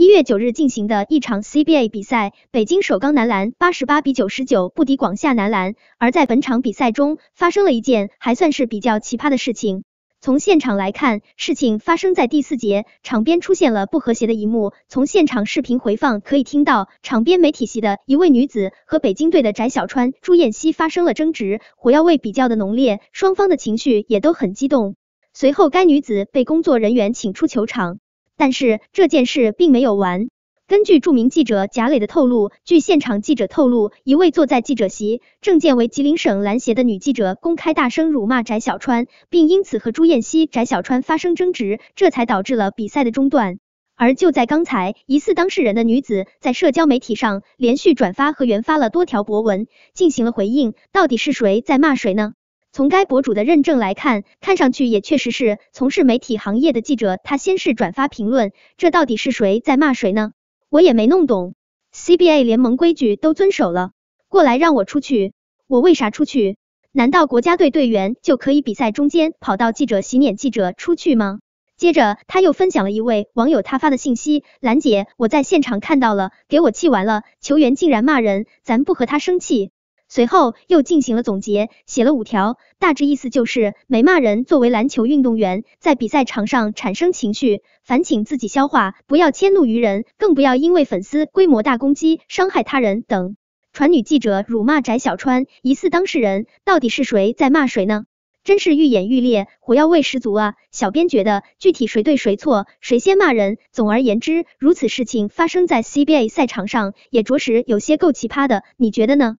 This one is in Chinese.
一月九日进行的一场 CBA 比赛，北京首钢男篮八十八比九十九不敌广厦男篮。而在本场比赛中，发生了一件还算是比较奇葩的事情。从现场来看，事情发生在第四节，场边出现了不和谐的一幕。从现场视频回放可以听到，场边媒体席的一位女子和北京队的翟小川、朱彦西发生了争执，火药味比较的浓烈，双方的情绪也都很激动。随后，该女子被工作人员请出球场。但是这件事并没有完。根据著名记者贾磊的透露，据现场记者透露，一位坐在记者席、证件为吉林省篮协的女记者公开大声辱骂翟小川，并因此和朱彦希、翟小川发生争执，这才导致了比赛的中断。而就在刚才，疑似当事人的女子在社交媒体上连续转发和原发了多条博文，进行了回应。到底是谁在骂谁呢？从该博主的认证来看，看上去也确实是从事媒体行业的记者。他先是转发评论，这到底是谁在骂谁呢？我也没弄懂。CBA 联盟规矩都遵守了，过来让我出去，我为啥出去？难道国家队队员就可以比赛中间跑到记者洗脸，记者出去吗？接着他又分享了一位网友他发的信息：兰姐，我在现场看到了，给我气完了，球员竟然骂人，咱不和他生气。随后又进行了总结，写了五条，大致意思就是：没骂人。作为篮球运动员，在比赛场上产生情绪，烦请自己消化，不要迁怒于人，更不要因为粉丝规模大攻击伤害他人等。传女记者辱骂翟小川，疑似当事人，到底是谁在骂谁呢？真是愈演愈烈，火药味十足啊！小编觉得，具体谁对谁错，谁先骂人？总而言之，如此事情发生在 CBA 赛场上，也着实有些够奇葩的。你觉得呢？